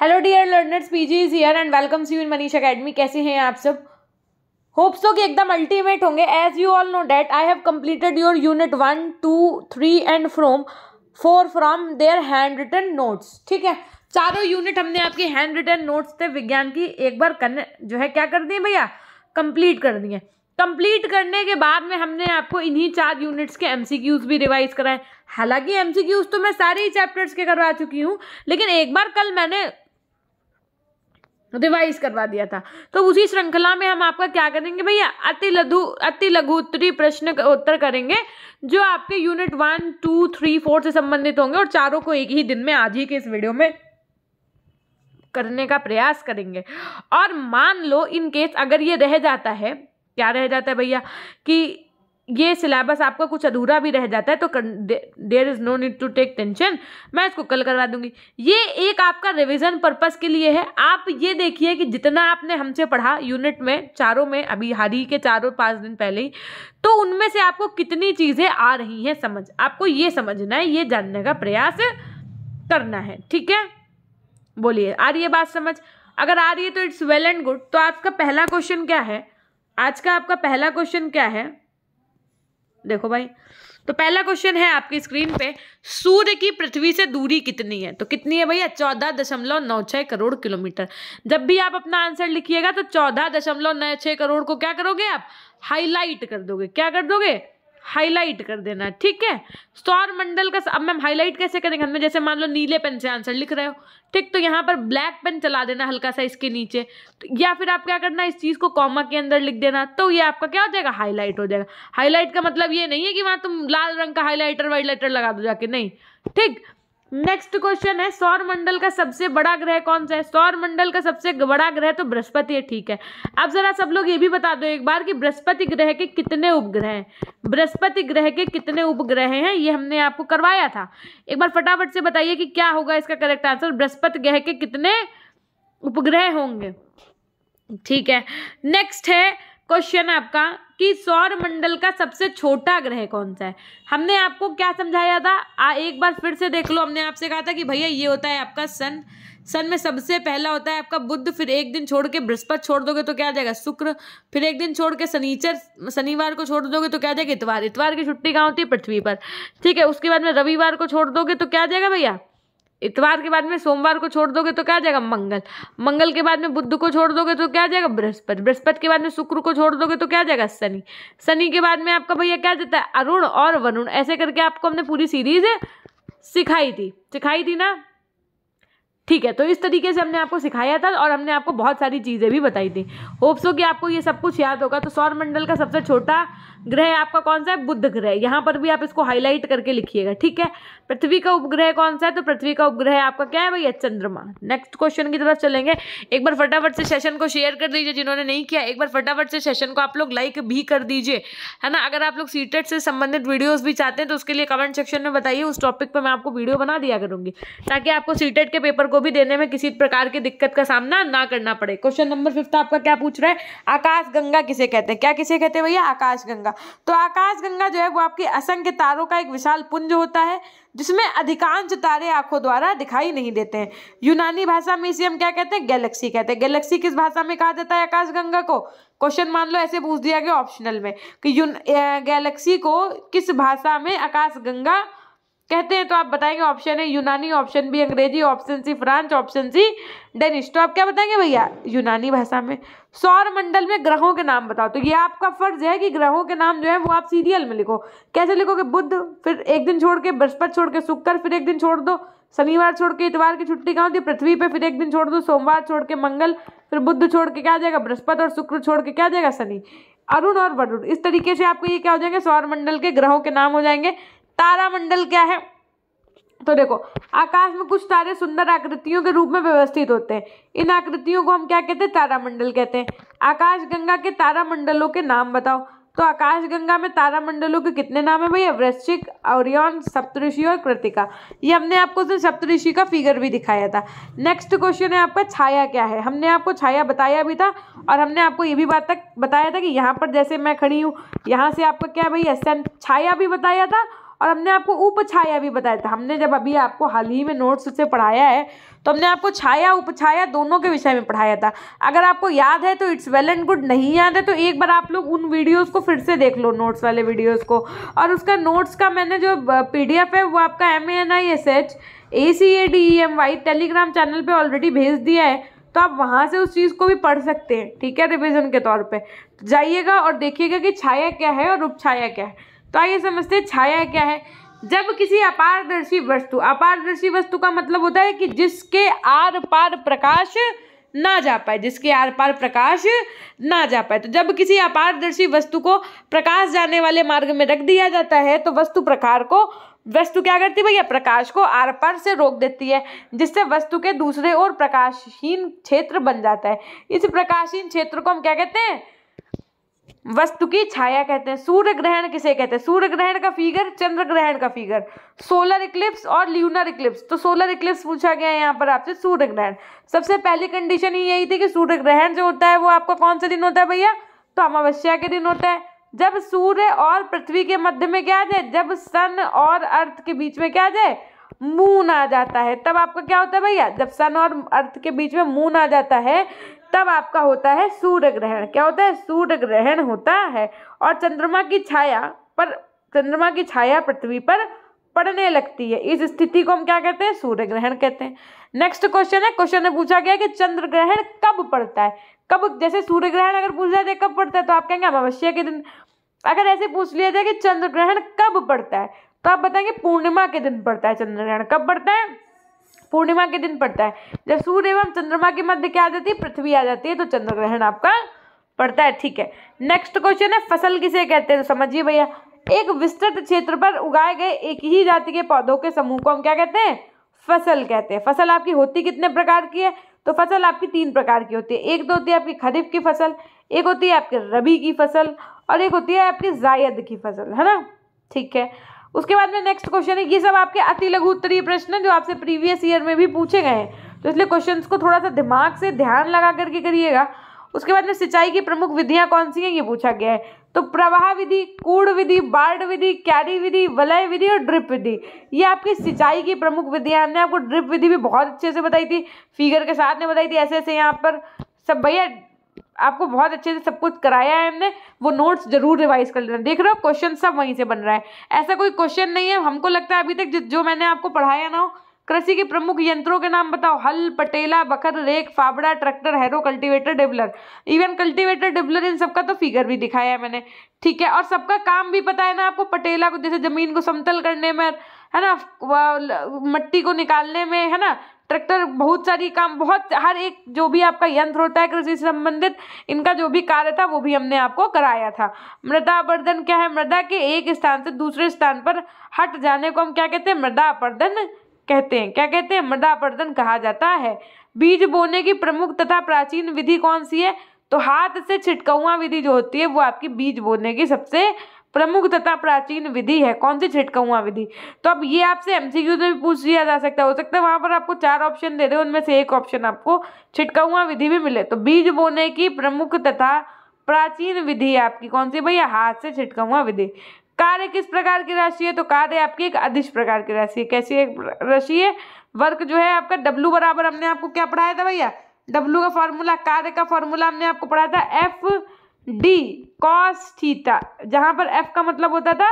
hello dear learners PG is here and welcome you in Manish academy कैसे हैं आप सब होप्स तो कि एकदम अल्टीमेट होंगे as you all know that I have completed your unit one two three and from four from there hand written notes ठीक है चारों यूनिट हमने आपके हैंड रिटन नोट्स थे विज्ञान की एक बार करने जो है क्या कर दिए भैया कंप्लीट कर दिए कंप्लीट करने के बाद में हमने आपको इन्हीं चार यूनिट्स के क्यूज़ भी रिवाइज कराए हालांकि क्यूज़ तो मैं सारे ही चैप्टर्स के करवा चुकी हूँ लेकिन एक बार कल मैंने रिवाइज करवा दिया था तो उसी श्रृंखला में हम आपका क्या करेंगे भैया अति लघु अति लघु उत्तरी प्रश्न उत्तर करेंगे जो आपके unit one two three four से संबंधित होंगे और चारों को एक ही दिन में आज ही के इस वीडियो में करने का प्रयास करेंगे और मान लो इन केस अगर ये रह जाता है क्या रह जाता है भैया कि ये सिलेबस आपका कुछ अधूरा भी रह जाता है तो there is no need to take tension मैं इसको कल करवा दूंगी ये एक आपका रिवीजन पर्पस के लिए है आप ये देखिए कि जितना आपने हमसे पढ़ा यूनिट में चारों में अभी हाल ही के चारों पाँच दिन पहले ही तो उनमें से आपको कितनी चीज़ें आ रही हैं समझ आपको ये समझना है ये जानने का प्रयास करना है ठीक है बोलिए आ रही है बात समझ अगर आ रही है तो इट्स वेल एंड गुड तो आपका पहला क्वेश्चन क्या है आज का आपका पहला क्वेश्चन क्या है देखो भाई तो पहला क्वेश्चन है आपकी स्क्रीन पे सूर्य की पृथ्वी से दूरी कितनी है तो कितनी है भैया चौदह दशमलव नौ छः करोड़ किलोमीटर जब भी आप अपना आंसर लिखिएगा तो चौदह दशमलव नौ छः करोड़ को क्या करोगे आप हाईलाइट कर दोगे क्या कर दोगे हाईलाइट कर देना ठीक है सौर मंडल का अब मैम हाईलाइट कैसे करेंगे हमें जैसे मान लो नीले पेन से आंसर लिख रहे हो ठीक तो यहाँ पर ब्लैक पेन चला देना हल्का सा इसके नीचे तो या फिर आप क्या करना इस चीज़ को कॉमा के अंदर लिख देना तो ये आपका क्या हो जाएगा हाईलाइट हो जाएगा हाईलाइट का मतलब ये नहीं है कि वहाँ तुम लाल रंग का हाईलाइटर वाइलाइटर लगा दो जाके नहीं ठीक नेक्स्ट क्वेश्चन है सौर मंडल का सबसे बड़ा ग्रह कौन सा है सौर मंडल का सबसे बड़ा ग्रह तो बृहस्पति है ठीक है अब जरा सब लोग ये भी बता दो एक बार कि बृहस्पति ग्रह के कितने उपग्रह हैं बृहस्पति ग्रह के कितने उपग्रह हैं ये हमने आपको करवाया था एक बार फटाफट से बताइए कि क्या होगा इसका करेक्ट आंसर बृहस्पति ग्रह के कितने उपग्रह होंगे ठीक है नेक्स्ट है क्वेश्चन आपका कि सौर मंडल का सबसे छोटा ग्रह कौन सा है हमने आपको क्या समझाया था आ, एक बार फिर से देख लो हमने आपसे कहा था कि भैया ये होता है आपका सन सन में सबसे पहला होता है आपका बुद्ध फिर एक दिन छोड़ के बृहस्पति छोड़ दोगे तो क्या आ जाएगा शुक्र फिर एक दिन छोड़ के शनिचर शनिवार को छोड़ दोगे तो क्या आ जाएगा इतवार इतवार की छुट्टी कहाँ होती है पृथ्वी पर ठीक है उसके बाद में रविवार को छोड़ दोगे तो क्या आ जाएगा भैया इतवार के बाद में सोमवार को छोड़ दोगे तो क्या आ जाएगा मंगल मंगल के बाद में बुद्ध को छोड़ दोगे तो क्या आ जाएगा बृहस्पति बृहस्पति के बाद में शुक्र को छोड़ दोगे तो क्या आ जाएगा शनि शनि के बाद में आपका भैया क्या जाता है अरुण और वरुण ऐसे करके आपको हमने पूरी सीरीज सिखाई थी सिखाई थी ना ठीक है तो इस तरीके से हमने आपको सिखाया था और हमने आपको बहुत सारी चीज़ें भी बताई थी होप्स हो कि आपको ये सब कुछ याद होगा तो सौरमंडल का सबसे छोटा ग्रह आपका कौन सा है बुद्ध ग्रह यहाँ पर भी आप इसको हाईलाइट करके लिखिएगा ठीक है पृथ्वी का उपग्रह कौन सा है तो पृथ्वी का उपग्रह आपका क्या है भैया चंद्रमा नेक्स्ट क्वेश्चन की तरफ चलेंगे एक बार फटाफट से सेशन को शेयर कर दीजिए जिन्होंने नहीं किया एक बार फटाफट से सेशन को आप लोग लाइक भी कर दीजिए है ना अगर आप लोग सीटेट से संबंधित वीडियोज़ भी चाहते हैं तो उसके लिए कमेंट सेक्शन में बताइए उस टॉपिक पर मैं आपको वीडियो बना दिया करूँगी ताकि आपको सीटेट के पेपर को को भी देने में किसी प्रकार की दिक्कत का सामना ना करना पड़े क्वेश्चन नंबर फिफ्थ आपका क्या पूछ रहा है आकाश गंगा किसे कहते हैं क्या किसे कहते हैं भैया आकाश गंगा तो आकाश गंगा जो है वो आपकी असंख्य तारों का एक विशाल पुंज होता है जिसमें अधिकांश तारे आंखों द्वारा दिखाई नहीं देते हैं यूनानी भाषा में इसे हम क्या कहते हैं गैलेक्सी कहते हैं गैलेक्सी किस भाषा में कहा जाता है आकाश गंगा को क्वेश्चन मान लो ऐसे पूछ दिया गया ऑप्शनल में कि गैलेक्सी को किस भाषा में आकाश गंगा कहते हैं तो आप बताएंगे ऑप्शन है यूनानी ऑप्शन बी अंग्रेजी option C French option C Danish तो आप क्या बताएंगे भैया यूनानी भाषा में सौर मंडल में ग्रहों के नाम बताओ तो ये आपका फर्ज है कि ग्रहों के नाम जो है वो आप सीरियल में लिखो कैसे लिखोगे बुद्ध फिर एक दिन छोड़ के बृहस्पति छोड़ के शुक्र फिर एक दिन छोड़ दो शनिवार छोड़ के इतवार की छुट्टी कहाँ होती है पृथ्वी पर फिर एक दिन छोड़ दो सोमवार छोड़ के मंगल फिर बुद्ध छोड़ के क्या जाएगा बृहस्पति और शुक्र छोड़ के क्या जाएगा शनि अरुण और वरुण इस तरीके से आपको ये क्या हो जाएंगे सौरमंडल के ग्रहों के नाम हो जाएंगे तारामंडल क्या है तो देखो आकाश में कुछ तारे सुंदर आकृतियों के रूप में व्यवस्थित होते हैं इन आकृतियों को हम क्या कहते हैं तारामंडल कहते हैं आकाश गंगा के तारामंडलों के नाम बताओ तो आकाश गंगा में तारामंडलों के कितने नाम है भैया वृश्चिक औरियन सप्तऋषि और कृतिका ये हमने आपको उसमें सप्तऋषि का फिगर भी दिखाया था नेक्स्ट क्वेश्चन है आपका छाया क्या है हमने आपको छाया बताया भी था और हमने आपको ये भी बात तक बताया था कि यहाँ पर जैसे मैं खड़ी हूँ यहाँ से आपका क्या भैया छाया भी बताया था और हमने आपको उपछाया भी बताया था हमने जब अभी आपको हाल ही में नोट्स से पढ़ाया है तो हमने आपको छाया उपछाया दोनों के विषय में पढ़ाया था अगर आपको याद है तो इट्स वेल एंड गुड नहीं याद है तो एक बार आप लोग उन वीडियोज़ को फिर से देख लो नोट्स वाले वीडियोज़ को और उसका नोट्स का मैंने जो पी है वो आपका M N I S H A C A D E M Y Telegram channel पर ऑलरेडी भेज दिया है तो आप वहाँ से उस चीज़ को भी पढ़ सकते हैं ठीक है रिविज़न के तौर पर जाइएगा और देखिएगा कि छाया क्या है और उपछाया क्या है तो आइए समझते छाया क्या है जब किसी अपारदर्शी वस्तु अपारदर्शी वस्तु का मतलब होता है कि जिसके आर पार प्रकाश ना जा पाए जिसके आर पार प्रकाश ना जा पाए तो जब किसी अपारदर्शी वस्तु को प्रकाश जाने वाले मार्ग में रख दिया जाता है तो वस्तु प्रकार को वस्तु क्या करती है भैया प्रकाश को आर पार से रोक देती है जिससे वस्तु के दूसरे और प्रकाशहीन क्षेत्र बन जाता है इस प्रकाशहीन क्षेत्र को हम क्या कहते हैं वस्तु की छाया कहते हैं सूर्य ग्रहण किसे कहते हैं सूर्य ग्रहण का फिगर चंद्र ग्रहण का फिगर सोलर इक्लिप्स और ल्यूनर इक्लिप्स तो सोलर इक्लिप्स पूछा गया है यहाँ पर आपसे सूर्य ग्रहण सबसे पहली कंडीशन ही यही थी कि सूर्य ग्रहण जो होता है वो आपका कौन सा दिन होता है भैया तो अमावस्या के दिन होता है जब सूर्य और पृथ्वी के मध्य में क्या आ जाए जब सन और अर्थ के बीच में क्या आ जाए मून आ जाता है तब आपका क्या होता है भैया जब सन और अर्थ के बीच में मून आ जाता है तब आपका होता है सूर्य ग्रहण क्या होता है सूर्य ग्रहण होता है और चंद्रमा की छाया पर चंद्रमा की छाया पृथ्वी पर पड़ने लगती है इस स्थिति को हम क्या कहते हैं सूर्य ग्रहण कहते हैं नेक्स्ट क्वेश्चन है क्वेश्चन में पूछा गया कि चंद्र ग्रहण कब पड़ता है कब जैसे सूर्य ग्रहण अगर पूछा जाए कब पड़ता है तो आप कहेंगे अमावस्या के दिन अगर ऐसे पूछ लिया जाए कि चंद्र ग्रहण कब पड़ता है तो आप बताएंगे पूर्णिमा के दिन पड़ता है चंद्र ग्रहण कब पड़ता है पूर्णिमा के दिन पड़ता है जब सूर्य एवं चंद्रमा के मध्य क्या आ जाती है पृथ्वी आ जाती है तो चंद्र ग्रहण आपका पड़ता है ठीक है नेक्स्ट क्वेश्चन है फसल किसे कहते हैं तो समझिए भैया एक विस्तृत क्षेत्र पर उगाए गए एक ही जाति के पौधों के समूह को हम क्या कहते हैं फसल कहते हैं फसल आपकी होती कितने प्रकार की है तो फसल आपकी तीन प्रकार की होती है एक तो होती है आपकी खरीफ की फसल एक होती है आपकी रबी की फसल और एक होती है आपकी जायद की फसल है ना ठीक है उसके बाद में नेक्स्ट क्वेश्चन है ये सब आपके अति लघु उत्तरीय प्रश्न है जो आपसे प्रीवियस ईयर में भी पूछे गए हैं तो इसलिए क्वेश्चंस को थोड़ा सा दिमाग से ध्यान लगा करके करिएगा उसके बाद में सिंचाई की प्रमुख विधियां कौन सी हैं ये पूछा गया है तो प्रवाह विधि कूड़ विधि बाढ़ विधि कैरी विधि वलय विधि और ड्रिप विधि ये आपकी सिंचाई की प्रमुख विधियां हमने आपको ड्रिप विधि भी बहुत अच्छे से बताई थी फिगर के साथ ने बताई थी ऐसे ऐसे यहाँ पर सब भैया आपको बहुत अच्छे से सब कुछ कराया है हमने वो नोट्स जरूर रिवाइज कर लेना देख रहे हो क्वेश्चन सब वहीं से बन रहा है ऐसा कोई क्वेश्चन नहीं है हमको लगता है अभी तक जो मैंने आपको पढ़ाया ना हो कृषि के प्रमुख यंत्रों के नाम बताओ हल पटेला बखर रेक फाबड़ा tractor harrow cultivator dibbler even cultivator dibbler इन सबका तो फिगर भी दिखाया है मैंने ठीक है और सबका काम भी पता है ना आपको पटेला को जैसे जमीन को समतल करने में है ना मट्टी को निकालने में है ना ट्रैक्टर बहुत सारी काम बहुत हर एक जो भी आपका यंत्र होता है कृषि संबंधित इनका जो भी कार्य था वो भी हमने आपको कराया था मृदा अपर्दन क्या है मृदा के एक स्थान से दूसरे स्थान पर हट जाने को हम क्या कहते हैं मृदा अपर्दन कहते हैं क्या कहते हैं मृदा अपर्दन कहा जाता है बीज बोने की प्रमुख तथा प्राचीन विधि कौन सी है तो हाथ से छिटकुआ विधि जो होती है वो आपकी बीज बोने की सबसे प्रमुख तथा प्राचीन विधि है कौन सी छिटकुआ विधि तो अब ये आपसे एमसीक्यू में भी पूछ लिया जा सकता है हो सकता है वहाँ पर आपको चार ऑप्शन दे दे उनमें से एक ऑप्शन आपको छिटकुआ विधि भी मिले तो बीज बोने की प्रमुख तथा प्राचीन विधि आपकी कौन सी भैया हाथ से छिटकुआ विधि कार्य किस प्रकार की राशि है तो कार्य आपकी एक अधिश प्रकार की राशि है कैसी एक राशि है वर्क जो है आपका डब्लू बराबर हमने आपको क्या पढ़ाया था भैया डब्लू का फॉर्मूला कार्य का फॉर्मूला हमने आपको पढ़ाया था एफ डी कॉस थीटा जहां पर एफ का मतलब होता था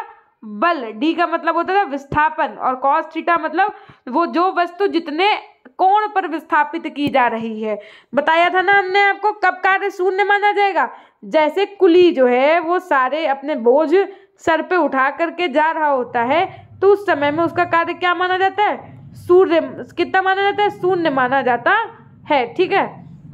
बल डी का मतलब होता था विस्थापन और कॉस थीटा मतलब वो जो वस्तु जितने कोण पर विस्थापित की जा रही है बताया था ना हमने आपको कब कार्य शून्य माना जाएगा जैसे कुली जो है वो सारे अपने बोझ सर पे उठा करके जा रहा होता है तो उस समय में उसका कार्य क्या माना जाता है सूर्य कितना माना जाता है शून्य माना जाता है ठीक है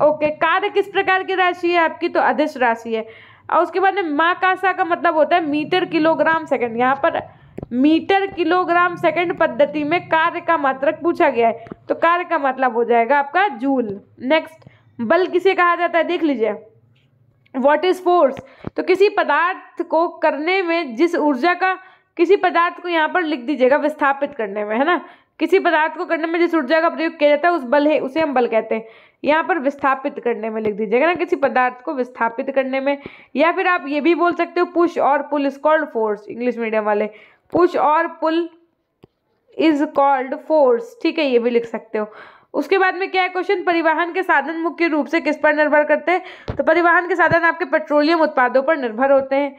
ओके कार्य किस प्रकार की राशि है आपकी तो अधिश राशि है और उसके बाद में कासा का मतलब होता है मीटर किलोग्राम सेकंड यहाँ पर मीटर किलोग्राम सेकंड पद्धति में कार्य का मात्रक पूछा गया है तो कार्य का मतलब हो जाएगा आपका जूल नेक्स्ट बल किसे कहा जाता है देख लीजिए व्हाट इज फोर्स तो किसी पदार्थ को करने में जिस ऊर्जा का किसी पदार्थ को यहाँ पर लिख दीजिएगा विस्थापित करने में है ना किसी पदार्थ को करने में जिस ऊर्जा का प्रयोग किया जाता है उस बल है उसे हम बल कहते हैं यहाँ पर विस्थापित करने में लिख दीजिएगा ना किसी पदार्थ को विस्थापित करने में या फिर आप ये भी बोल सकते हो पुश और pull is called force English medium वाले पुश और पुल इज कॉल्ड फोर्स ठीक है ये भी लिख सकते हो उसके बाद में क्या है क्वेश्चन परिवहन के साधन मुख्य रूप से किस पर निर्भर करते हैं तो परिवहन के साधन आपके पेट्रोलियम उत्पादों पर निर्भर होते हैं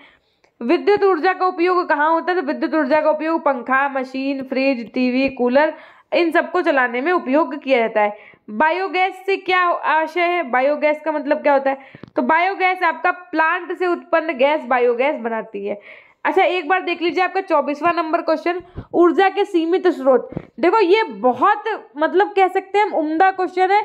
विद्युत ऊर्जा का उपयोग कहाँ होता है तो विद्युत ऊर्जा का उपयोग पंखा मशीन फ्रिज टीवी कूलर इन सबको चलाने में उपयोग किया जाता है बायोगैस से क्या आशय है बायोगैस का मतलब क्या होता है तो बायोगैस आपका प्लांट से उत्पन्न गैस बायोगैस बनाती है अच्छा एक बार देख लीजिए आपका चौबीसवां नंबर क्वेश्चन ऊर्जा के सीमित स्रोत देखो ये बहुत मतलब कह सकते हैं हम उम्दा क्वेश्चन है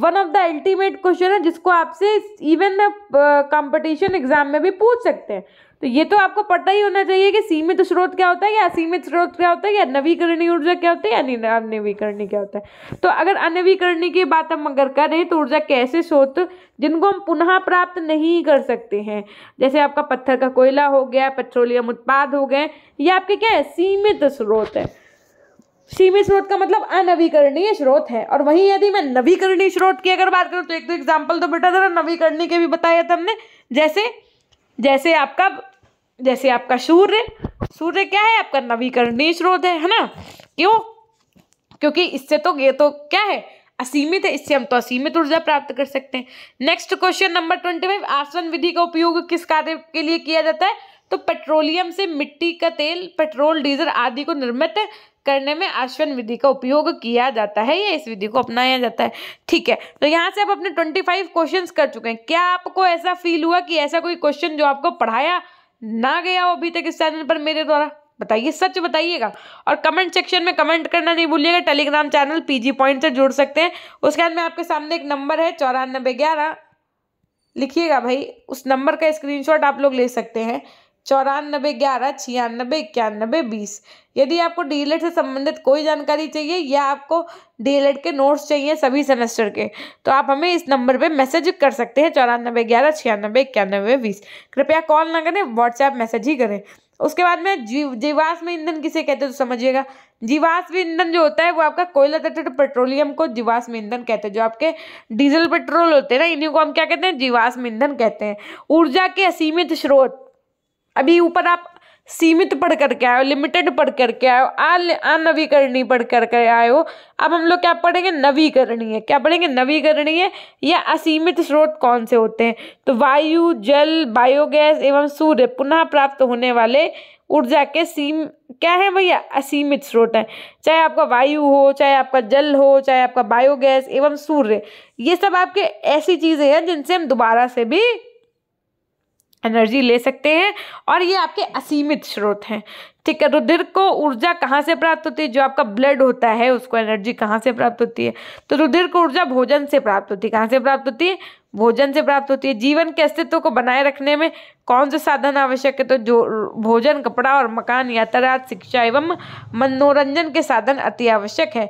one of the ultimate question है जिसको आपसे इवन द कंपटीशन एग्जाम में भी पूछ सकते हैं तो ये तो आपको पता ही होना चाहिए कि सीमित स्रोत क्या होता है या असीमित स्रोत क्या होता है या नवीकरणीय ऊर्जा क्या होती है या अनवीकरणीय क्या होता है तो अगर अनवीकरणीय की बात हम अगर करें तो ऊर्जा कैसे स्रोत जिनको हम पुनः प्राप्त नहीं कर सकते हैं जैसे आपका पत्थर का कोयला हो गया पेट्रोलियम उत्पाद हो गए ये आपके क्या है सीमित स्रोत है सीमित स्रोत का मतलब अनवीकरणीय स्रोत है और वहीं यदि मैं नवीकरणीय स्रोत की अगर बात करूँ तो एक तो एग्जाम्पल तो बेटा जरा नवीकरणीय के भी बताया था हमने जैसे जैसे आपका जैसे आपका सूर्य सूर्य क्या है आपका नवीकरणीय स्रोत है है ना क्यों क्योंकि इससे तो ये तो क्या है असीमित है इससे हम तो असीमित ऊर्जा प्राप्त कर सकते हैं next question number twenty five आसन विधि का उपयोग किस कार्य के लिए किया जाता है तो पेट्रोलियम से मिट्टी का तेल पेट्रोल डीजल आदि को निर्मित करने में आश्वन विधि का उपयोग किया जाता है या इस विधि को अपनाया जाता है ठीक है तो यहाँ से आप अपने ट्वेंटी फाइव क्वेश्चन कर चुके हैं क्या आपको ऐसा फील हुआ कि ऐसा कोई क्वेश्चन जो आपको पढ़ाया ना गया हो अभी तक इस चैनल पर मेरे द्वारा बताइए सच बताइएगा और कमेंट सेक्शन में कमेंट करना नहीं भूलिएगा टेलीग्राम चैनल पीजी पॉइंट से जुड़ सकते हैं उसके बाद में आपके सामने एक नंबर है चौरानबे ग्यारह लिखिएगा भाई उस नंबर का स्क्रीनशॉट आप लोग ले सकते हैं चौरानबे ग्यारह छियानबे इक्यानबे बीस यदि आपको डी से संबंधित कोई जानकारी चाहिए या आपको डी के नोट्स चाहिए सभी सेमेस्टर के तो आप हमें इस नंबर पे मैसेज कर सकते हैं चौरानबे ग्यारह छियानबे इक्यानबे बीस कृपया कॉल ना करें व्हाट्सएप मैसेज ही करें उसके बाद में जीव जीवाश्म ईंधन किसे कहते हैं तो समझिएगा जीवाश्म ईंधन जो होता है वो आपका कोयला तटेट पेट्रोलियम को जीवाश्म ईंधन कहते हैं जो आपके डीजल पेट्रोल होते हैं ना इन्हीं को हम क्या कहते हैं जीवाश्म ईंधन कहते हैं ऊर्जा के असीमित स्रोत अभी ऊपर आप सीमित पढ़ करके आयो लिमिटेड पढ़ करके आयो अनवीकरणीय पढ़ करके आयो अब हम लोग क्या पढ़ेंगे नवीकरणीय क्या पढ़ेंगे नवीकरणीय या असीमित स्रोत कौन से होते हैं तो वायु जल बायोगैस एवं सूर्य पुनः प्राप्त होने वाले ऊर्जा के सीम क्या है भैया असीमित स्रोत हैं चाहे आपका वायु हो चाहे आपका जल हो चाहे आपका बायोगैस एवं सूर्य ये सब आपके ऐसी चीज़ें हैं जिनसे हम दोबारा से भी एनर्जी ले सकते हैं और ये आपके असीमित स्रोत हैं ठीक है रुधिर तो को ऊर्जा कहाँ से प्राप्त होती है जो आपका ब्लड होता है उसको एनर्जी कहाँ से प्राप्त होती है तो रुधिर को ऊर्जा भोजन से प्राप्त होती है कहाँ से प्राप्त होती है भोजन से प्राप्त होती है जीवन के अस्तित्व को बनाए रखने में कौन से साधन आवश्यक है तो जो भोजन कपड़ा और मकान यातायात शिक्षा एवं मनोरंजन के साधन अति आवश्यक है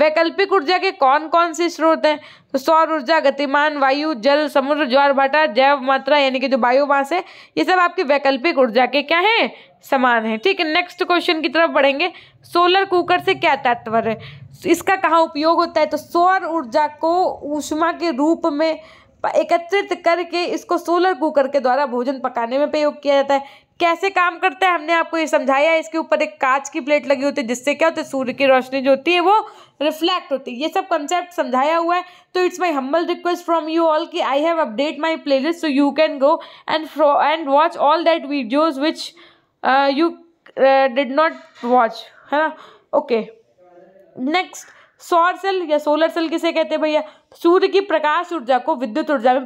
वैकल्पिक ऊर्जा के कौन कौन से स्रोत हैं तो सौर ऊर्जा गतिमान वायु जल समुद्र ज्वार भाटा जैव मात्रा यानी कि जो बायोमास है ये सब आपकी वैकल्पिक ऊर्जा के क्या हैं समान है ठीक है नेक्स्ट क्वेश्चन की तरफ बढ़ेंगे सोलर कुकर से क्या तात्पर्य है इसका कहाँ उपयोग होता है तो सौर ऊर्जा को ऊष्मा के रूप में एकत्रित करके इसको सोलर कुकर के द्वारा भोजन पकाने में प्रयोग किया जाता है कैसे काम करता है हमने आपको ये समझाया है इसके ऊपर एक कांच की प्लेट लगी होती है जिससे क्या होता है सूर्य की रोशनी जो होती है वो रिफ्लेक्ट होती है ये सब कंसेप्ट समझाया हुआ है तो it's my humble request from you all कि I have update my playlist so you can go and and watch all that videos which you did not watch है ना ओके नेक्स्ट सौर सेल या solar cell किसे कहते हैं भैया सूर्य की प्रकाश ऊर्जा को विद्युत ऊर्जा में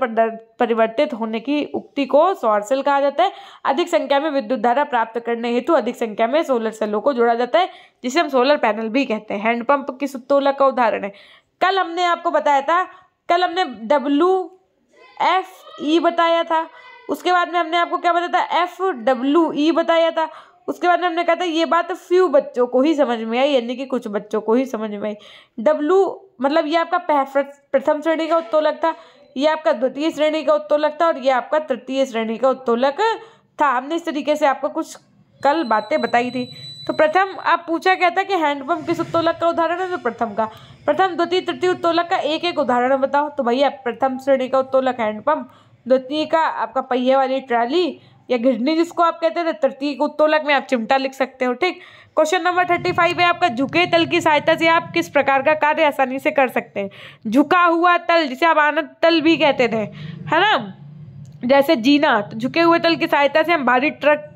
परिवर्तित होने की उक्ति को सौर सेल कहा जाता है अधिक संख्या में विद्युत धारा प्राप्त करने हेतु अधिक संख्या में सोलर सेलों को जोड़ा जाता है जिसे हम सोलर पैनल भी कहते हैं हैंडपंप की सुतोला का उदाहरण है कल हमने आपको बताया था कल हमने डब्लू एफ ई बताया था उसके बाद में हमने आपको क्या बताया था एफ डब्ल्यू ई बताया था उसके बाद हमने कहा था ये बात फ्यू तो बच्चों को ही समझ में आई यानी कि कुछ बच्चों को ही समझ में आई डब्लू मतलब ये आपका प्रथम श्रेणी का उत्तोलक था ये आपका द्वितीय श्रेणी का उत्तोलक था और ये आपका तृतीय श्रेणी का उत्तोलक था हमने इस तरीके से आपको कुछ कल बातें बताई थी तो प्रथम आप पूछा गया था कि हैंडपम्प किस उत्तोलक का उदाहरण है तो प्रथम का प्रथम द्वितीय तृतीय उत्तोलक का एक एक उदाहरण बताओ तो भैया प्रथम श्रेणी का उत्तोलक हैंडपम्प द्वितीय का आपका पहिए वाली ट्राली या घिरनी जिसको आप कहते थे तृतीय उत्तोलक में आप चिमटा लिख सकते हो ठीक क्वेश्चन नंबर थर्टी फाइव है आपका झुके तल की सहायता से आप किस प्रकार का कार्य आसानी से कर सकते हैं झुका हुआ तल जिसे आप आनंद तल भी कहते थे है ना जैसे जीना तो झुके हुए तल की सहायता से हम भारी ट्रक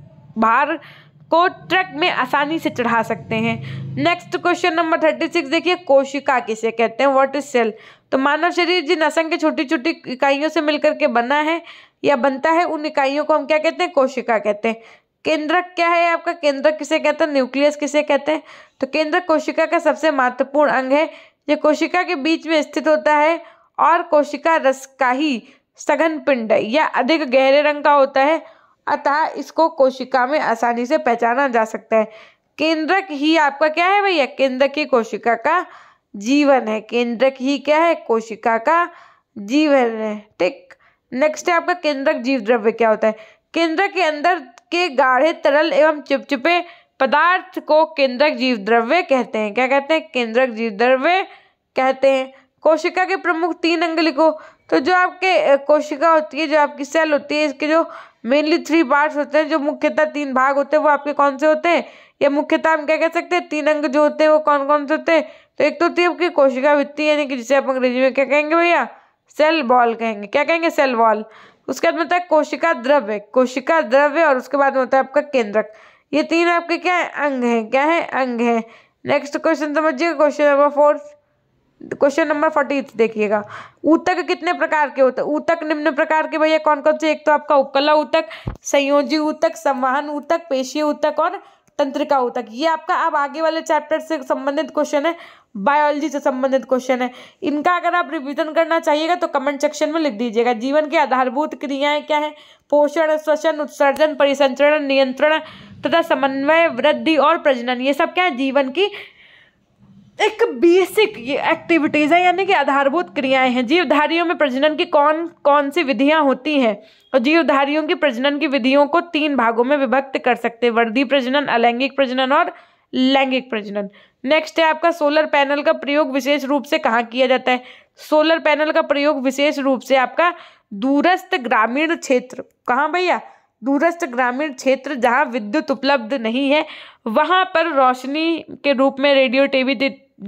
भार को ट्रक में आसानी से चढ़ा सकते हैं next question number thirty six देखिए कोशिका किसे कहते हैं व्हाट इज सेल तो मानव शरीर जिन असंख्य छोटी छोटी इकाइयों से मिलकर के बना है या बनता है उन इकाइयों को हम क्या कहते हैं कोशिका कहते हैं केंद्रक क्या है आपका केंद्रक किसे कहते हैं न्यूक्लियस किसे कहते हैं तो केंद्र कोशिका का सबसे महत्वपूर्ण अंग है ये कोशिका के बीच में स्थित होता है और कोशिका ही सघन पिंड या अधिक गहरे रंग का होता है अतः इसको कोशिका में आसानी से पहचाना जा सकता है केंद्रक ही आपका क्या है भैया केंद्र की कोशिका का जीवन है केंद्रक ही क्या है कोशिका का जीवन है ठीक नेक्स्ट है आपका केंद्रक जीव द्रव्य क्या होता है केंद्र के अंदर के गाढ़े तरल एवं चिपचिपे पदार्थ को केंद्रक जीव द्रव्य कहते हैं क्या कहते हैं केंद्रक जीव द्रव्य कहते हैं कोशिका के प्रमुख तीन अंग लिखो तो जो आपके कोशिका होती है जो आपकी सेल होती है इसके जो मेनली थ्री पार्ट्स होते हैं जो मुख्यतः तीन भाग होते हैं वो आपके कौन से होते हैं या मुख्यतः हम क्या कह सकते हैं तीन अंग जो होते हैं वो कौन कौन से होते हैं तो एक तो होती है आपकी कोशिका वित्तीय यानी कि जिसे आप अंग्रेजी में क्या कहेंगे भैया सेल वॉल कहेंगे क्या कहेंगे सेल वॉल उसके बाद में होता है कोशिका द्रव्य कोशिका द्रव्य और उसके बाद में होता है आपका केंद्रक ये तीन आपके क्या है अंग हैं क्या है अंग हैं नेक्स्ट क्वेश्चन समझिए question number fourth question number forty देखिएगा ऊतक कितने प्रकार के होते हैं ऊतक निम्न प्रकार के भैया कौन कौन से एक तो आपका उपकला ऊतक संयोजी ऊतक संवाहन ऊतक पेशी ऊतक और तंत्रिका ऊतक ये आपका अब आगे वाले चैप्टर से संबंधित क्वेश्चन है बायोलॉजी से संबंधित क्वेश्चन है इनका अगर आप रिवीजन करना चाहिएगा तो कमेंट सेक्शन में लिख दीजिएगा जीवन के आधारभूत क्रियाएं क्या है पोषण श्वसन उत्सर्जन परिसंचरण नियंत्रण तथा समन्वय वृद्धि और प्रजनन ये सब क्या है जीवन की एक बेसिक एक्टिविटीज़ है यानी कि आधारभूत क्रियाएं हैं जीवधारियों में प्रजनन की कौन कौन सी विधियां होती हैं और जीवधारियों की प्रजनन की विधियों को तीन भागों में विभक्त कर सकते हैं वर्दी प्रजनन अलैंगिक प्रजनन और लैंगिक प्रजनन नेक्स्ट है आपका सोलर पैनल का प्रयोग विशेष रूप से कहाँ किया जाता है सोलर पैनल का प्रयोग विशेष रूप से आपका दूरस्थ ग्रामीण क्षेत्र कहाँ भैया दूरस्थ ग्रामीण क्षेत्र जहाँ विद्युत उपलब्ध नहीं है वहाँ पर रोशनी के रूप में रेडियो टीवी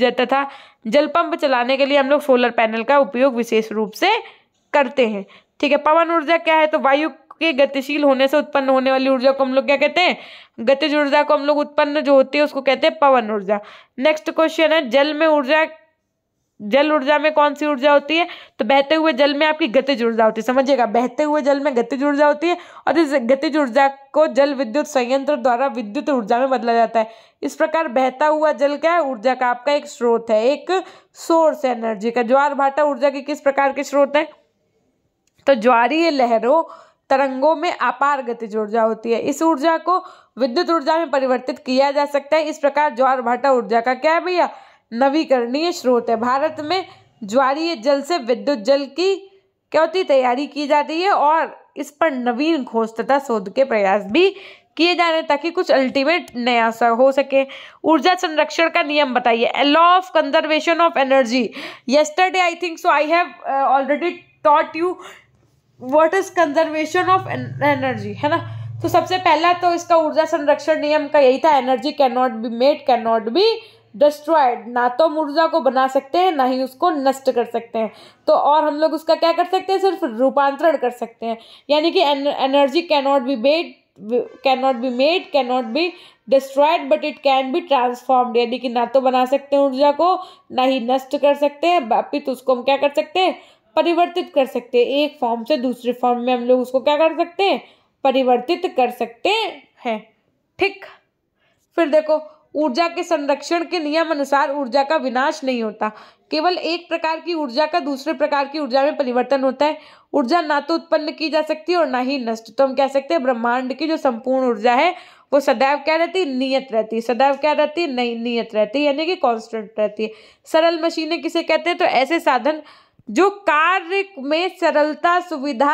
जाता था जलपंप चलाने के लिए हम लोग सोलर पैनल का उपयोग विशेष रूप से करते हैं ठीक है पवन ऊर्जा क्या है तो वायु के गतिशील होने से उत्पन्न होने वाली ऊर्जा को हम लोग क्या कहते हैं गतिज ऊर्जा को हम लोग उत्पन्न जो होती है उसको कहते हैं पवन ऊर्जा नेक्स्ट क्वेश्चन है जल में ऊर्जा जल ऊर्जा में कौन सी ऊर्जा होती है तो बहते हुए जल में आपकी गतिज ऊर्जा होती है समझिएगा बहते हुए जल में गतिज ऊर्जा होती है और इस गतिज ऊर्जा को जल विद्युत संयंत्र द्वारा विद्युत ऊर्जा में बदला जाता है इस प्रकार बहता हुआ जल क्या है ऊर्जा का आपका एक स्रोत है एक सोर्स एनर्जी का ज्वार भाटा ऊर्जा के किस प्रकार के स्रोत है तो ज्वारीय लहरों तरंगों में अपार गतिज ऊर्जा होती है इस ऊर्जा को विद्युत ऊर्जा में परिवर्तित किया जा सकता है इस प्रकार ज्वार भाटा ऊर्जा का क्या है भैया नवीकरणीय स्रोत है भारत में ज्वारीय जल से विद्युत जल की क्या होती तैयारी की जा रही है और इस पर नवीन खोज तथा शोध के प्रयास भी किए जा रहे हैं ताकि कुछ अल्टीमेट नया सा हो सके ऊर्जा संरक्षण का नियम बताइए law of conservation of energy yesterday I think so I have already taught you what is conservation of energy है ना तो सबसे पहला तो इसका ऊर्जा संरक्षण नियम का यही था energy can not be made can not be destroyed ना तो हम ऊर्जा को बना सकते हैं ना ही उसको नष्ट कर सकते हैं तो और हम लोग उसका क्या कर सकते हैं सिर्फ रूपांतरण कर सकते हैं यानी कि energy can not be made can not be made can not be destroyed but it can be transformed यानी कि ना तो बना सकते हैं ऊर्जा को ना ही नष्ट कर सकते हैं बापित उसको हम क्या कर सकते हैं परिवर्तित कर सकते हैं एक फॉर्म से दूसरे फॉर्म में हम लोग उसको क्या कर सकते हैं परिवर्तित कर सकते हैं ठीक फिर देखो ऊर्जा के संरक्षण के नियम अनुसार ऊर्जा का विनाश नहीं होता केवल एक प्रकार की ऊर्जा का दूसरे प्रकार की ऊर्जा में परिवर्तन होता है ऊर्जा ना तो उत्पन्न की जा सकती है और ना ही नष्ट तो हम कह सकते हैं ब्रह्मांड की जो संपूर्ण ऊर्जा है वो सदैव क्या रहती है नियत रहती है सदैव क्या रहती है नहीं नियत रहती है यानी कि कॉन्स्टेंट रहती है सरल मशीनें किसे कहते हैं तो ऐसे साधन जो कार्य में सरलता सुविधा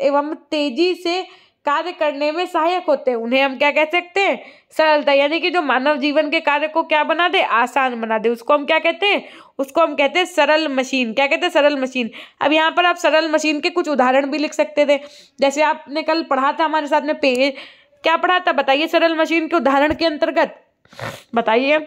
एवं तेजी से कार्य करने में सहायक होते हैं उन्हें हम क्या कह सकते हैं सरलता यानी कि जो मानव जीवन के कार्य को क्या बना दे आसान बना दे उसको हम क्या कहते हैं उसको हम कहते हैं सरल मशीन क्या कहते हैं सरल मशीन अब यहाँ पर आप सरल मशीन के कुछ उदाहरण भी लिख सकते थे जैसे आपने कल पढ़ा था हमारे साथ में पेज क्या पढ़ा था बताइए सरल मशीन के उदाहरण के अंतर्गत बताइए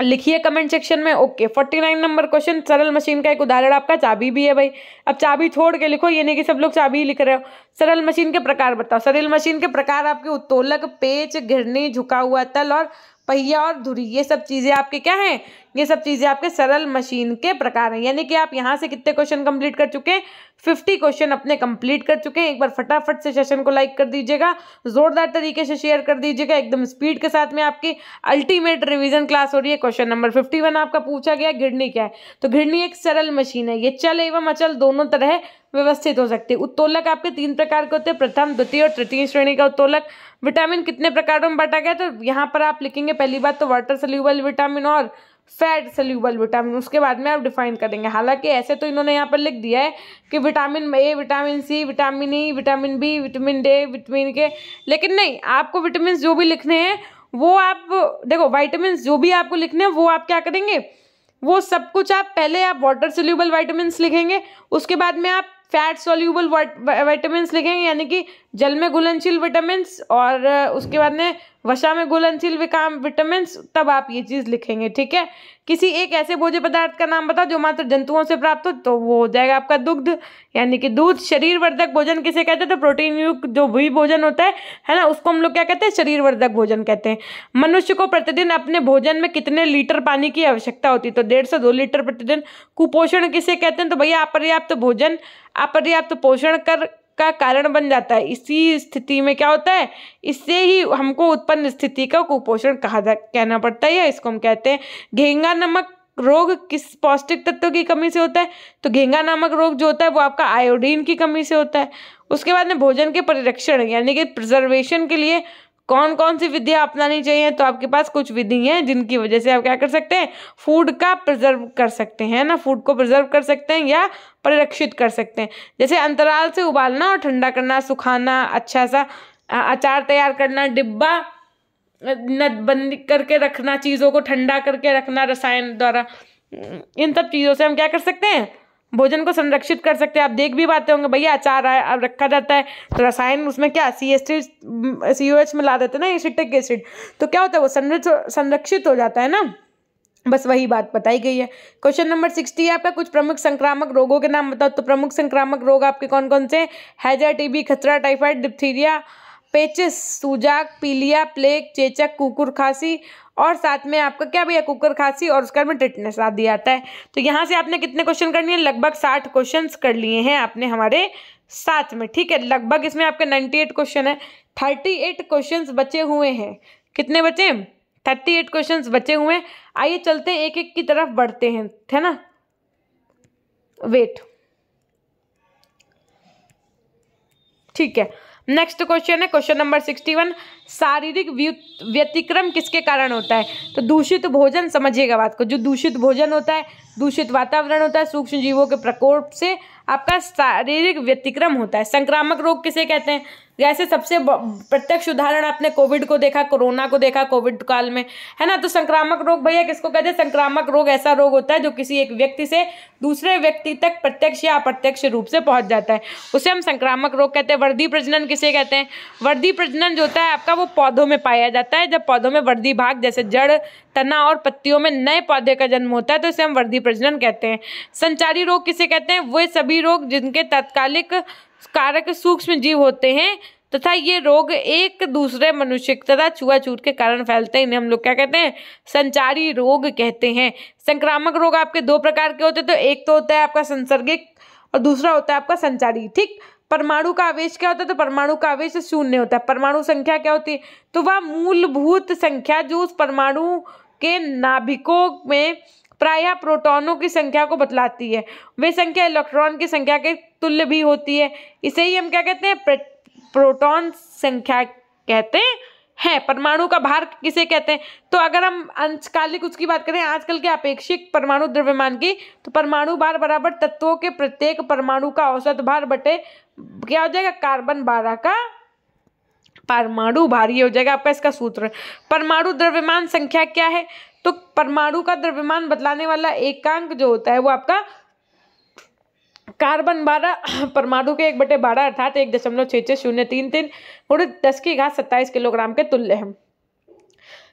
लिखिए कमेंट सेक्शन में okay forty nine number question सरल मशीन का एक उदाहरण आपका चाबी भी है भाई अब चाबी छोड़ के लिखो ये नहीं कि सब लोग चाबी ही लिख रहे हो सरल मशीन के प्रकार बताओ सरल मशीन के प्रकार आपके उत्तोलक पेच घिरनी झुका हुआ तल और पहिया और धुरी ये सब चीज़ें आपके क्या हैं ये सब चीज़ें आपके सरल मशीन के प्रकार हैं यानी कि आप यहाँ से कितने क्वेश्चन कंप्लीट कर चुके हैं फिफ्टी क्वेश्चन अपने कंप्लीट कर चुके हैं एक बार फटाफट से सेशन को लाइक कर दीजिएगा जोरदार तरीके से शेयर कर दीजिएगा एकदम स्पीड के साथ में आपकी अल्टीमेट रिविजन क्लास हो रही है क्वेश्चन नंबर फिफ्टी वन आपका पूछा गया घिरनी क्या है तो घिरनी एक सरल मशीन है ये चल एवं अचल दोनों तरह व्यवस्थित हो सकती है उत्तोलक आपके तीन प्रकार के होते हैं प्रथम द्वितीय और तृतीय श्रेणी का उत्तोलक विटामिन कितने प्रकारों में बांटा गया तो यहाँ पर आप लिखेंगे पहली बात तो वाटर सल्यूबल विटामिन और फैट सल्यूबल विटामिन उसके बाद में आप डिफाइन करेंगे हालांकि ऐसे तो इन्होंने यहाँ पर लिख दिया है कि vitamin A vitamin C vitamin E vitamin B vitamin D vitamin K लेकिन नहीं आपको विटामिन जो भी लिखने हैं वो आप देखो वाइटामिन जो भी आपको लिखने हैं वो आप क्या करेंगे वो सब कुछ आप पहले आप वाटर सेल्यूबल वाइटामिन लिखेंगे उसके बाद में आप फैट सोल्यूबल विटामिन लिखेंगे यानी कि जल में घुलनशील विटामिन और उसके बाद में वसा में घुलनशील विकाम विटामिन तब आप ये चीज़ लिखेंगे ठीक है किसी एक ऐसे भोज्य पदार्थ का नाम बताओ जो मात्र जंतुओं से प्राप्त हो तो वो हो जाएगा आपका दुग्ध यानी कि दूध शरीर वर्धक भोजन किसे कहते हैं तो प्रोटीन युक्त जो भी भोजन होता है है ना उसको हम लोग क्या कहते हैं शरीर वर्धक भोजन कहते हैं मनुष्य को प्रतिदिन अपने भोजन में कितने लीटर पानी की आवश्यकता होती है तो डेढ़ से दो लीटर प्रतिदिन कुपोषण किसे कहते हैं तो भैया अपर्याप्त भोजन अपर्याप्त पोषण कर का कारण बन जाता है इसी स्थिति में क्या होता है इससे ही हमको उत्पन्न स्थिति का कुपोषण कहा जा कहना पड़ता है या इसको हम कहते हैं घेंगा नमक रोग किस पौष्टिक तत्व की कमी से होता है तो घेंगा नामक रोग जो होता है वो आपका आयोडीन की कमी से होता है उसके बाद में भोजन के परिरक्षण यानी कि प्रिजर्वेशन के लिए कौन कौन सी विधियाँ अपनानी चाहिए तो आपके पास कुछ विधि हैं जिनकी वजह से आप क्या कर सकते हैं फूड का प्रिजर्व कर सकते हैं ना फूड को प्रिजर्व कर सकते हैं या परिरक्षित कर सकते हैं जैसे अंतराल से उबालना और ठंडा करना सुखाना अच्छा सा अचार तैयार करना डिब्बा बंद करके रखना चीज़ों को ठंडा करके रखना रसायन द्वारा इन सब चीज़ों से हम क्या कर सकते हैं भोजन को संरक्षित कर सकते हैं आप देख भी पाते होंगे भैया अचार रखा जाता है तो रसायन उसमें क्या C S T C O H ला देते हैं ना एसिटिक एसिड तो क्या होता है वो संरक्षित हो जाता है ना बस वही बात बताई गई है क्वेश्चन नंबर सिक्सटी है आपका कुछ प्रमुख संक्रामक रोगों के नाम बताओ तो प्रमुख संक्रामक रोग आपके कौन कौन से हैजा टीबी खतरा टाइफाइड डिप्थीरिया पेचिस सूजाक पीलिया प्लेग चेचक कुकुर खांसी और साथ में आपका क्या भैया कुकर खांसी और उसका में टिटनेस आदि आता है तो यहाँ से आपने कितने क्वेश्चन करनी है लगभग साठ क्वेश्चन कर लिए हैं आपने हमारे साथ में ठीक है लगभग इसमें आपके नाइन्टी एट क्वेश्चन है थर्टी एट क्वेश्चन बचे हुए हैं कितने बचे थर्टी एट क्वेश्चन बचे हुए हैं आइए चलते हैं एक एक की तरफ बढ़ते हैं है ना वेट ठीक है नेक्स्ट क्वेश्चन है क्वेश्चन नंबर सिक्सटी वन शारीरिक व्यतिक्रम किसके कारण होता है तो दूषित भोजन समझिएगा बात को जो दूषित भोजन होता है दूषित वातावरण होता है सूक्ष्म जीवों के प्रकोप से आपका शारीरिक व्यतिक्रम होता है संक्रामक रोग किसे कहते हैं जैसे सबसे प्रत्यक्ष उदाहरण आपने कोविड को देखा कोरोना को देखा कोविड काल में है ना तो संक्रामक रोग भैया किसको कहते हैं संक्रामक रोग ऐसा रोग होता है जो किसी एक व्यक्ति से दूसरे व्यक्ति तक प्रत्यक्ष या अप्रत्यक्ष रूप से पहुंच जाता है उसे हम संक्रामक रोग कहते हैं वर्दी प्रजनन किसे कहते हैं वर्दी प्रजनन जो होता है आपका वो पौधों में पाया जाता है जब पौधों में वर्दी भाग जैसे जड़ तना और पत्तियों में नए पौधे का जन्म होता है तो इसे हम वर्दी प्रजनन कहते हैं संचारी रोग किसे कहते हैं वे सभी रोग जिनके तात्कालिक कारक सूक्ष्म जीव होते हैं तथा ये रोग एक दूसरे मनुष्य तथा छुआछूत के कारण फैलते हैं इन्हें हम लोग क्या कहते हैं संचारी रोग कहते हैं संक्रामक रोग आपके दो प्रकार के होते हैं तो एक तो होता है आपका संसर्गिक और दूसरा होता है आपका संचारी ठीक परमाणु का आवेश क्या होता है तो परमाणु का आवेश शून्य होता है परमाणु संख्या क्या होती है तो वह मूलभूत संख्या जो उस परमाणु के नाभिकों में प्रायः प्रोटॉनों की संख्या को बतलाती है वे संख्या इलेक्ट्रॉन की संख्या के तुल्य भी होती है इसे ही हम क्या कहते हैं प्रोटॉन संख्या कहते हैं है परमाणु का भार किसे कहते हैं तो अगर हम अंशकालिक उसकी बात करें आजकल के अपेक्षिक परमाणु द्रव्यमान की तो परमाणु भार बराबर तत्वों के प्रत्येक परमाणु का औसत भार बटे क्या हो जाएगा कार्बन बारह का परमाणु भार ये हो जाएगा आपका इसका सूत्र परमाणु द्रव्यमान संख्या क्या है तो परमाणु का द्रव्यमान बदलाने वाला एकांक जो होता है वो आपका कार्बन बारह परमाणु के एक बटे बारह अर्थात एक दशमलव छः छः शून्य तीन तीन गुण दस की घात सत्ताईस किलोग्राम के तुल्य है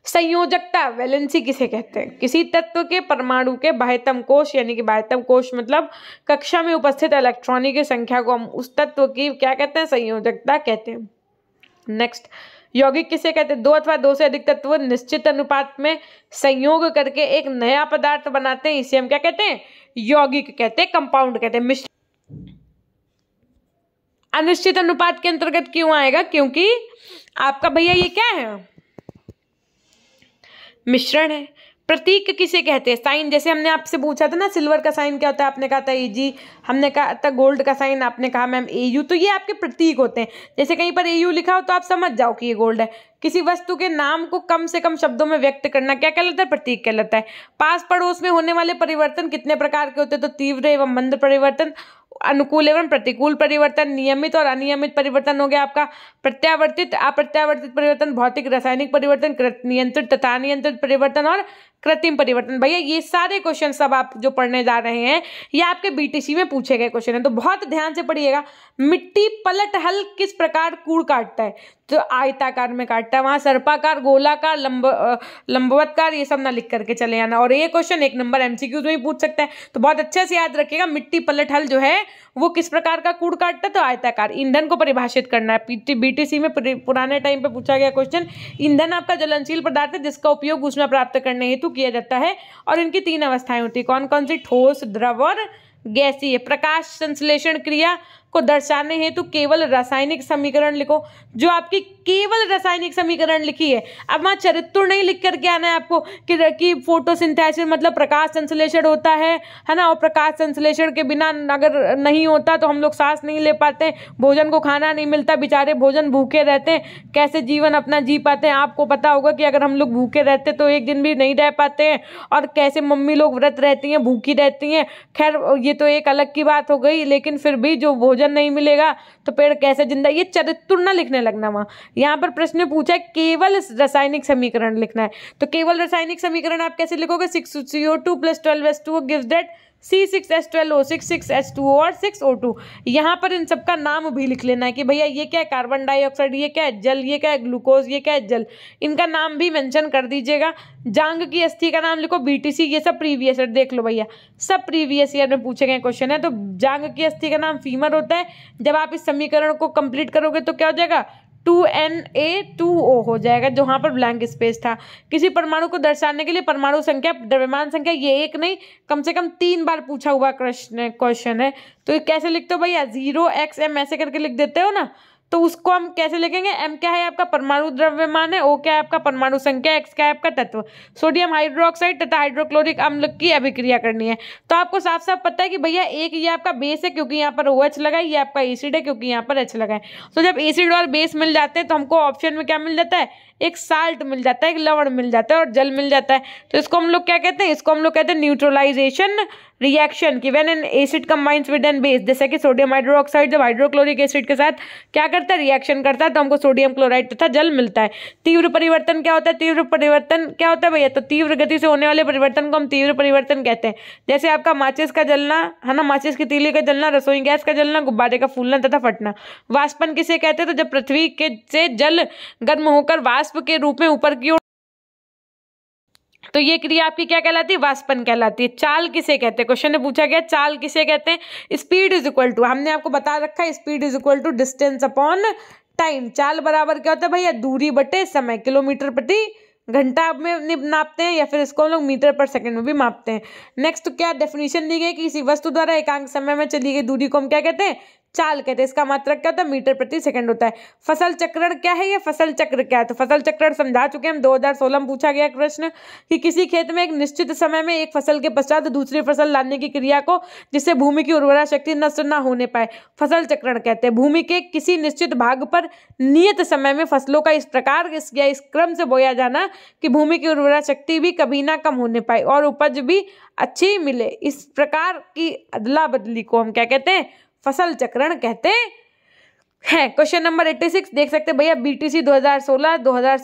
संयोजकता वैलेंसी किसे कहते हैं किसी तत्व के परमाणु के बाह्यतम कोष यानी कि बाह्यतम कोश मतलब कक्षा में उपस्थित इलेक्ट्रॉनिक की संख्या को हम उस तत्व की क्या कहते हैं संयोजकता कहते हैं नेक्स्ट यौगिक किसे कहते हैं दो अथवा दो से अधिक तत्व निश्चित अनुपात में संयोग करके एक नया पदार्थ बनाते हैं इसे हम क्या कहते हैं यौगिक कहते हैं कंपाउंड कहते हैं मिश्र अनिश्चित अनुपात के अंतर्गत क्यों आएगा क्योंकि आपका भैया ये क्या है मिश्रण है प्रतीक किसे कहते हैं साइन जैसे हमने आपसे पूछा था ना सिल्वर का साइन क्या होता है आपने कहा था ए जी हमने कहा था गोल्ड का साइन आपने कहा मैम ए यू तो ये आपके प्रतीक होते हैं जैसे कहीं पर ए यू लिखा हो तो आप समझ जाओ कि ये गोल्ड है किसी वस्तु के नाम को कम से कम शब्दों में व्यक्त करना क्या कहलाता है प्रतीक कहलाता है पास पड़ोस में होने वाले परिवर्तन कितने प्रकार के होते हैं तो तीव्र एवं मंद परिवर्तन अनुकूल एवं प्रतिकूल परिवर्तन नियमित और अनियमित परिवर्तन हो गया आपका प्रत्यावर्तित अप्रत्यावर्तित परिवर्तन भौतिक रासायनिक परिवर्तन नियंत्रित तथा अनियंत्रित परिवर्तन और कृत्रिम परिवर्तन भैया ये सारे क्वेश्चन सब आप जो पढ़ने जा रहे हैं ये आपके बीटीसी में पूछे गए क्वेश्चन है तो बहुत ध्यान से पढ़िएगा मिट्टी पलट हल किस प्रकार कूड़ काटता है तो आयताकार में काटता है वहाँ सर्पाकार गोलाकार लंब लंबवतकार ये सब ना लिख करके चले आना और ये क्वेश्चन एक नंबर एमसीक्यूज में ही पूछ सकता है तो बहुत अच्छे से याद रखिएगा मिट्टी पलट हल जो है वो किस प्रकार का कूड़ काटता है तो आयताकार ईंधन को परिभाषित करना है बीटीसी में पुराने टाइम पर पूछा गया क्वेश्चन ईंधन आपका ज्वलनशील पदार्थ है जिसका उपयोग उसमें प्राप्त करने हेतु किया जाता है और इनकी तीन अवस्थाएं होती है कौन कौन सी ठोस द्रव और गैसीय प्रकाश संश्लेषण क्रिया को दर्शाने हैं तो केवल रासायनिक समीकरण लिखो जो आपकी केवल रासायनिक समीकरण लिखी है अब वहाँ चरित्र नहीं लिख करके आना है आपको कि कि फोटोसिंथेसिस मतलब प्रकाश संश्लेषण होता है है ना और प्रकाश संश्लेषण के बिना अगर नहीं होता तो हम लोग सांस नहीं ले पाते भोजन को खाना नहीं मिलता बेचारे भोजन भूखे रहते हैं कैसे जीवन अपना जी पाते हैं आपको पता होगा कि अगर हम लोग भूखे रहते तो एक दिन भी नहीं रह पाते हैं और कैसे मम्मी लोग व्रत रहती हैं भूखी रहती हैं खैर ये तो एक अलग की बात हो गई लेकिन फिर भी जो भोजन नहीं मिलेगा तो पेड़ कैसे जिंदा ये चरित्र ना लिखने लगना वहाँ यहाँ पर प्रश्न पूछा है केवल रासायनिक समीकरण लिखना है तो केवल रासायनिक समीकरण आप कैसे लिखोगे six C O two plus twelve S two give that C six S twelve O six six S two और सिक्स ओ टू यहाँ पर इन सबका नाम भी लिख लेना है कि भैया ये क्या है कार्बन डाइऑक्साइड ये क्या है जल ये क्या है ग्लूकोज ये क्या है जल इनका नाम भी मेंशन कर दीजिएगा जांग की अस्थि का नाम लिखो बीटीसी ये सब प्रीवियस ईयर देख लो भैया सब प्रीवियस ईयर में पूछे गए क्वेश्चन है तो जांग की अस्थि का नाम फीमर होता है जब आप इस समीकरण को कंप्लीट करोगे तो क्या हो जाएगा two N A two O हो जाएगा जो वहाँ पर ब्लैंक स्पेस था किसी परमाणु को दर्शाने के लिए परमाणु संख्या द्रव्यमान संख्या ये एक नहीं कम से कम तीन बार पूछा हुआ क्वेश्चन है तो ये कैसे लिखते हो भैया जीरो एक्स एम ऐसे करके लिख देते हो ना तो उसको हम कैसे लिखेंगे एम क्या है आपका परमाणु द्रव्यमान है ओ क्या है आपका परमाणु संख्या एक्स क्या है आपका तत्व सोडियम हाइड्रोक्साइड तथा हाइड्रोक्लोरिक अम्ल की अभिक्रिया करनी है तो आपको साफ साफ पता है कि भैया एक ये आपका बेस है क्योंकि यहाँ पर ओ एच लगा है ये आपका एसिड है क्योंकि यहाँ पर एच लगा है तो जब एसिड और बेस मिल जाते हैं तो हमको ऑप्शन में क्या मिल जाता है एक साल्ट मिल जाता है एक लवण मिल जाता है और जल मिल जाता है तो इसको हम लोग क्या कहते हैं इसको हम लोग कहते हैं न्यूट्रलाइजेशन रिएक्शन कि when an acid combines with an base जैसे कि सोडियम हाइड्रोक्साइड जब हाइड्रोक्लोरिक एसिड के साथ क्या करता है रिएक्शन करता है तो हमको सोडियम क्लोराइड तथा जल मिलता है तीव्र परिवर्तन क्या होता है तीव्र परिवर्तन क्या होता है भैया तो तीव्र गति से होने वाले परिवर्तन को हम तीव्र परिवर्तन कहते हैं जैसे आपका माचिस का जलना है ना माचिस की तीली का जलना रसोई गैस का जलना गुब्बारे का फूलना तथा फटना वाष्पन किसे कहते हैं तो जब पृथ्वी के से जल गर्म होकर वाष्प वाष्प के रूप में ऊपर की ओर तो ये क्रिया आपकी क्या कहलाती है वाष्पन कहलाती है चाल किसे कहते हैं क्वेश्चन ने पूछा गया चाल किसे कहते हैं स्पीड इज इक्वल टू हमने आपको बता रखा है speed is equal to distance upon time चाल बराबर क्या होता है भैया दूरी बटे समय किलोमीटर प्रति घंटा में नापते हैं या फिर इसको हम लोग मीटर पर सेकंड में भी मापते हैं नेक्स्ट क्या डेफिनेशन दी गई कि किसी वस्तु द्वारा एकांक समय में चली गई दूरी को हम क्या कहते हैं चाल कहते हैं इसका मात्रक क्या होता है मीटर प्रति सेकंड होता है फसल चक्रण क्या है या फसल चक्र क्या है तो फसल चक्रण समझा चुके हैं हम 2016 में पूछा गया प्रश्न कि किसी खेत में एक निश्चित समय में एक फसल के पश्चात दूसरी फसल लाने की क्रिया को जिससे भूमि की उर्वरा शक्ति नष्ट ना होने पाए फसल चक्रण कहते हैं भूमि के किसी निश्चित भाग पर नियत समय में फसलों का इस प्रकार इस या इस क्रम से बोया जाना कि भूमि की उर्वरा शक्ति भी कभी ना कम होने पाए और उपज भी अच्छी मिले इस प्रकार की अदला बदली को हम क्या कहते हैं फसल चक्रण कहते हैं क्वेश्चन नंबर एट्टी सिक्स देख सकते भैया सोलह दो हजार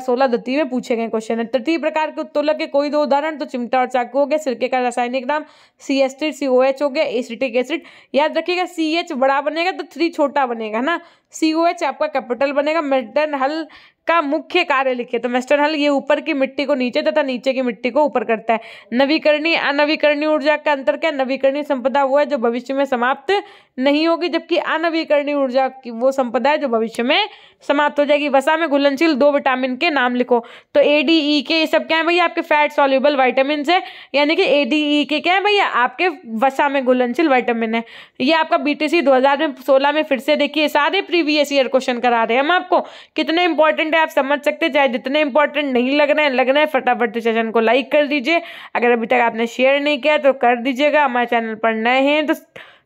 सोलह द्वितीय में पूछे गए क्वेश्चन है तृतीय प्रकार के उत्तोलक के कोई दो उदाहरण तो चिमटा और चाकू हो गया सिरके का रासायनिक नाम C T C O H हो गया एसिटिक एसिड याद रखिएगा सी एच बड़ा बनेगा तो थ्री छोटा बनेगा ना सी ओ एच आपका कैपिटल बनेगा मेटन हल का मुख्य कार्य लिखे तो वेस्टर्न हल ये ऊपर की मिट्टी को नीचे तथा नीचे की मिट्टी को ऊपर करता है नवीकरणीय अनवीकरणीय ऊर्जा का अंतर क्या नवीकरणीय संपदा वो है जो भविष्य में समाप्त नहीं होगी जबकि अनवीकरणीय ऊर्जा की वो संपदा है जो भविष्य में समाप्त हो जाएगी वसा में घुलनशील दो विटामिन के नाम लिखो तो ए डी ई के ये सब क्या है भैया आपके फैट सॉल्यूबल वाइटामिन है यानी कि ए डी ई के क्या है भैया आपके वसा में घुलनशील वाइटामिन है ये आपका बी टी सी दो हज़ार में सोलह में फिर से देखिए सारे प्रीवियस ईयर क्वेश्चन करा रहे हैं हम आपको कितने इंपॉर्टेंट है आप समझ सकते चाहे जितने इंपॉर्टेंट नहीं लग रहे हैं लग रहे हैं फटाफट सेशन को लाइक कर दीजिए अगर अभी तक आपने शेयर नहीं किया तो कर दीजिएगा हमारे चैनल पर नए हैं तो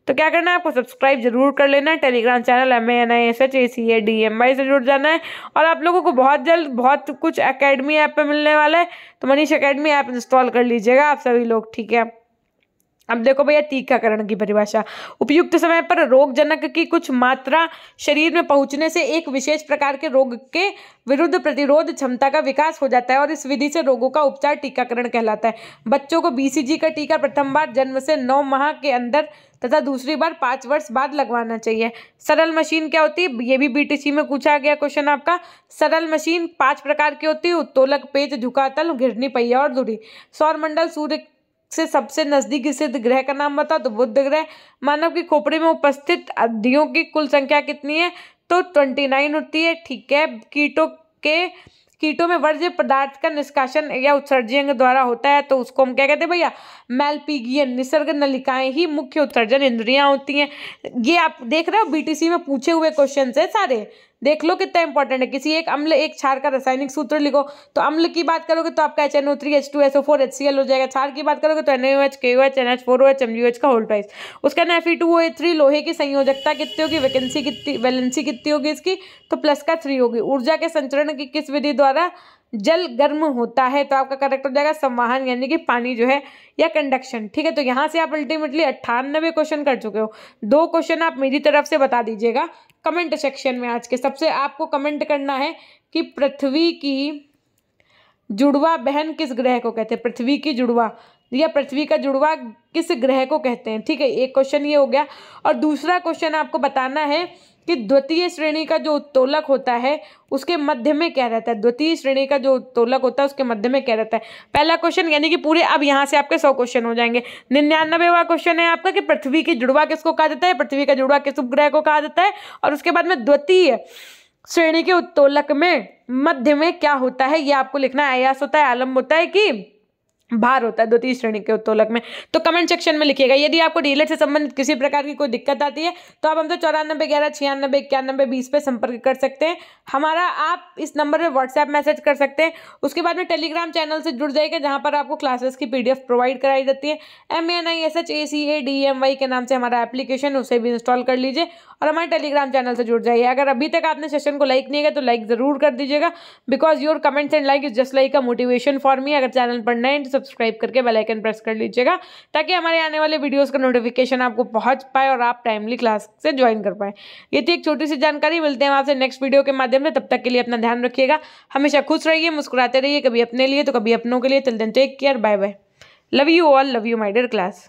तो क्या करना है आपको सब्सक्राइब जरूर कर लेना है Telegram channel M N I S H A C A D M I से जुड़ जाना है और आप लोगों को बहुत जल्द बहुत कुछ अकेडमी ऐप पे मिलने वाला है तो मनीष अकेडमी ऐप इंस्टॉल कर लीजिएगा आप सभी लोग ठीक है अब देखो भैया टीकाकरण की परिभाषा उपयुक्त समय पर रोगजनक की कुछ मात्रा शरीर में पहुंचने से एक विशेष प्रकार के रोग के विरुद्ध प्रतिरोध क्षमता का विकास हो जाता है और इस विधि से रोगों का उपचार टीकाकरण कहलाता है बच्चों को बीसीजी का टीका प्रथम बार जन्म से नौ माह के अंदर तथा दूसरी बार पाँच वर्ष बाद लगवाना चाहिए सरल मशीन क्या होती है ये भी बीटीसी में पूछा गया क्वेश्चन आपका सरल मशीन पांच प्रकार की होती है उत्तोलक पेज झुकातल घिरनी पहिया और दूरी सौरमंडल सूर्य से सबसे नजदीकी सिद्ध ग्रह का नाम बताओ तो बुद्ध ग्रह मानव की खोपड़ी में उपस्थित अवधियों की कुल संख्या कितनी है तो ट्वेंटी नाइन होती है ठीक है कीटों के कीटों में वर्ज्य पदार्थ का निष्कासन या उत्सर्जन द्वारा होता है तो उसको हम क्या कहते हैं भैया मेलपीगियन निसर्ग नलिकाएं ही मुख्य उत्सर्जन इंद्रियां होती हैं ये आप देख रहे हो बीटीसी में पूछे हुए क्वेश्चन है सारे देख लो कितना इंपॉर्टेंट है किसी एक अम्ल एक क्षार का रासायनिक सूत्र लिखो तो अम्ल की बात करोगे तो आपका H N O three H two S O four H C L हो जाएगा क्षार की बात करोगे तो N O H K O H N H four O H M U H का होल्ड प्राइस उसके ना F E two O A three लोहे की संयोजकता कितनी होगी वैकेंसी कितनी वैलेंसी कितनी होगी इसकी तो प्लस का थ्री होगी ऊर्जा के संचरण की किस विधि द्वारा जल गर्म होता है तो आपका करेक्ट हो जाएगा संवाहन यानी कि पानी जो है या कंडक्शन ठीक है तो यहाँ से आप अल्टीमेटली अट्ठानबे क्वेश्चन कर चुके हो दो क्वेश्चन आप मेरी तरफ से बता दीजिएगा कमेंट सेक्शन में आज के सबसे आपको कमेंट करना है कि पृथ्वी की जुड़वा बहन किस ग्रह को कहते हैं पृथ्वी की जुड़वा या पृथ्वी का जुड़वा किस ग्रह को कहते हैं ठीक है एक क्वेश्चन ये हो गया और दूसरा क्वेश्चन आपको बताना है कि द्वितीय श्रेणी का जो उत्तोलक होता है उसके मध्य में क्या रहता है द्वितीय श्रेणी का जो उत्तोलक होता है उसके मध्य में क्या रहता है पहला क्वेश्चन यानी कि पूरे अब यहाँ से आपके सौ क्वेश्चन हो जाएंगे निन्यानवेवा क्वेश्चन है आपका कि पृथ्वी की जुड़वा किसको कहा जाता है पृथ्वी का जुड़वा किस उपग्रह को कहा जाता है और उसके बाद में द्वितीय श्रेणी के उत्तोलक में मध्य में क्या होता है ये आपको लिखना आयास होता है आलम्ब होता है कि भार होता है द्वितीय श्रेणी के उत्तोलक में तो कमेंट सेक्शन में लिखिएगा यदि आपको डीलर से संबंधित किसी प्रकार की कोई दिक्कत आती है तो आप हमसे चौरानबे ग्यारह छियानबे इक्यानबे बीस पे संपर्क कर सकते हैं हमारा आप इस नंबर पर व्हाट्सएप मैसेज कर सकते हैं उसके बाद में टेलीग्राम चैनल से जुड़ जाएगा जहाँ पर आपको क्लासेस की पी प्रोवाइड कराई जाती है M N I S H A C A D M Y के नाम से हमारा एप्लीकेशन उसे भी इंस्टॉल कर लीजिए और हमारे टेलीग्राम चैनल से जुड़ जाइए अगर अभी तक आपने सेशन को लाइक नहीं किया तो लाइक ज़रूर कर दीजिएगा because your comments and like is just like a motivation for me अगर चैनल पर नए सब्सक्राइब करके बेलाइकन प्रेस कर लीजिएगा ताकि हमारे आने वाले वीडियोज़ का नोटिफिकेशन आपको पहुँच पाए और आप टाइमली क्लास से ज्वाइन कर पाए ये थी एक छोटी सी जानकारी मिलते हैं आपसे नेक्स्ट वीडियो के माध्यम से तब तक के लिए अपना ध्यान रखिएगा हमेशा खुश रहिए मुस्कुराते रहिए कभी अपने लिए तो कभी अपनों के लिए चल दिन take care bye bye love you all love you my dear class